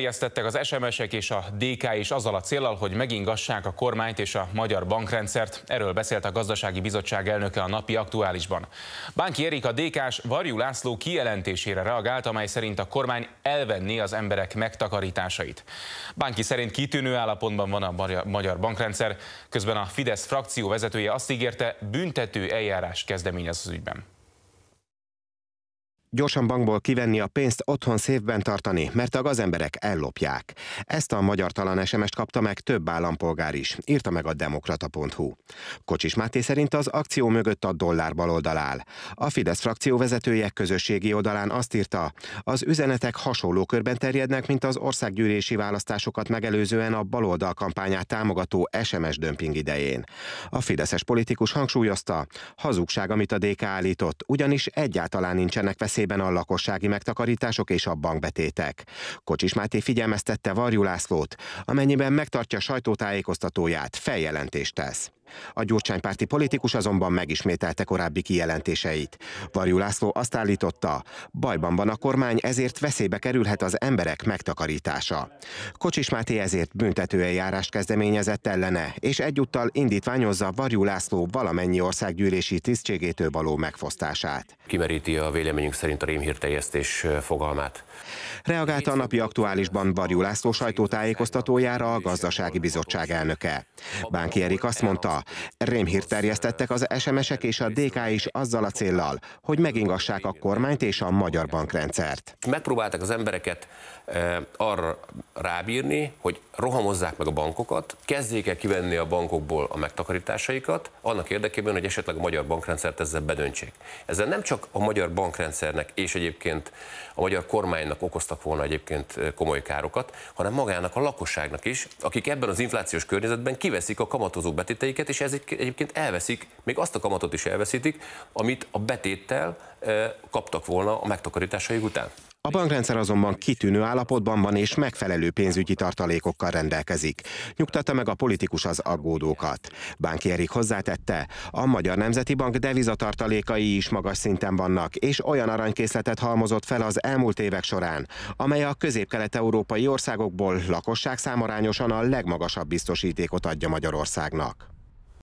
Terjesztettek az SMS-ek és a DK is azzal a célral, hogy megingassák a kormányt és a magyar bankrendszert. Erről beszélt a gazdasági bizottság elnöke a napi aktuálisban. Bánki Erik a DK-s Varjú László kijelentésére reagált, amely szerint a kormány elvenné az emberek megtakarításait. Bánki szerint kitűnő állapotban van a magyar bankrendszer, közben a Fidesz frakció vezetője azt ígérte, büntető eljárás kezdeményez az ügyben gyorsan bankból kivenni a pénzt, otthon szépben tartani, mert a gazemberek ellopják. Ezt a magyar talan sms kapta meg több állampolgár is, írta meg a demokrata.hu. Kocsis Máté szerint az akció mögött a dollár baloldal áll. A Fidesz frakció vezetője közösségi oldalán azt írta, az üzenetek hasonló körben terjednek, mint az országgyűlési választásokat megelőzően a baloldal kampányát támogató SMS dömping idején. A fideszes politikus hangsúlyozta, hazugság, amit a DK állított, ugyanis egyáltalán nincsenek veszély esetében a lakossági megtakarítások és a bankbetétek. Kocsis Máté figyelmeztette Varjú Lászlót, amennyiben megtartja sajtótájékoztatóját, feljelentést tesz. A gyurcsánypárti politikus azonban megismételte korábbi kijelentéseit. Varjú László azt állította, bajban van a kormány, ezért veszélybe kerülhet az emberek megtakarítása. Kocsis Máté ezért büntetőeljárást kezdeményezett ellene, és egyúttal indítványozza Varjú László valamennyi országgyűlési tisztségétől való megfosztását. Kimeríti a véleményünk szerint a rémhírteljesztés fogalmát. Reagálta a napi aktuálisban Varjú László sajtótájékoztatójára a gazdasági bizottság elnöke. Bánki Erik azt mondta, Rémhírt terjesztettek az SMS-ek és a DK is azzal a céllal, hogy megingassák a kormányt és a magyar bankrendszert. Megpróbáltak az embereket e, arra rábírni, hogy rohamozzák meg a bankokat, kezdjék el kivenni a bankokból a megtakarításaikat, annak érdekében, hogy esetleg a magyar bankrendszert ezzel bedöntsék. Ezzel nem csak a magyar bankrendszernek és egyébként a magyar kormánynak okoztak volna egyébként e, komoly károkat, hanem magának a lakosságnak is, akik ebben az inflációs környezetben kiveszik a kamatozó betéteiket, őket, és ez egyébként elveszik, még azt a kamatot is elveszítik, amit a betéttel kaptak volna a megtakarításaik után. A bankrendszer azonban kitűnő állapotban van és megfelelő pénzügyi tartalékokkal rendelkezik. Nyugtatta meg a politikus az aggódókat. Bánki Erik hozzátette, a Magyar Nemzeti Bank devizatartalékai is magas szinten vannak, és olyan aranykészletet halmozott fel az elmúlt évek során, amely a közép-kelet-európai országokból lakosság számarányosan a legmagasabb biztosítékot adja Magyarországnak.